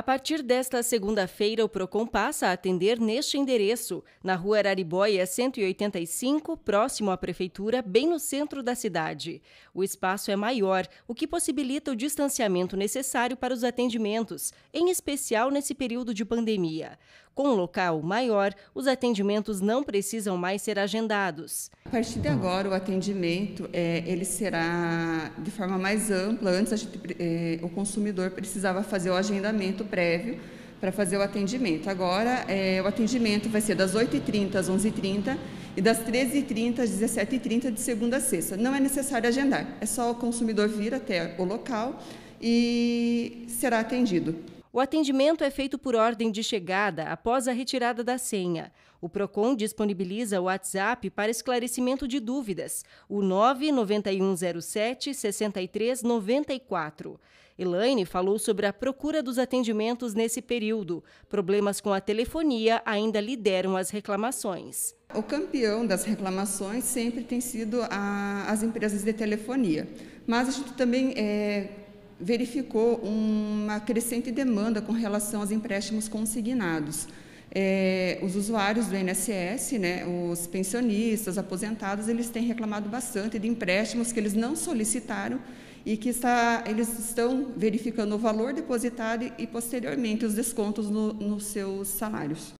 A partir desta segunda-feira, o Procon passa a atender neste endereço, na Rua Araribóia 185, próximo à prefeitura, bem no centro da cidade. O espaço é maior, o que possibilita o distanciamento necessário para os atendimentos, em especial nesse período de pandemia. Com um local maior, os atendimentos não precisam mais ser agendados. A partir de uhum. agora, o atendimento é, ele será de forma mais ampla. Antes, gente, é, o consumidor precisava fazer o agendamento prévio para fazer o atendimento. Agora, é, o atendimento vai ser das 8h30 às 11h30 e das 13h30 às 17h30 de segunda a sexta. Não é necessário agendar, é só o consumidor vir até o local e será atendido. O atendimento é feito por ordem de chegada após a retirada da senha. O Procon disponibiliza o WhatsApp para esclarecimento de dúvidas, o 99107 6394. Elaine falou sobre a procura dos atendimentos nesse período. Problemas com a telefonia ainda lideram as reclamações. O campeão das reclamações sempre tem sido a, as empresas de telefonia, mas a gente também é, verificou uma crescente demanda com relação aos empréstimos consignados. É, os usuários do INSS, né, os pensionistas, aposentados, eles têm reclamado bastante de empréstimos que eles não solicitaram e que está, eles estão verificando o valor depositado e, posteriormente, os descontos no, nos seus salários.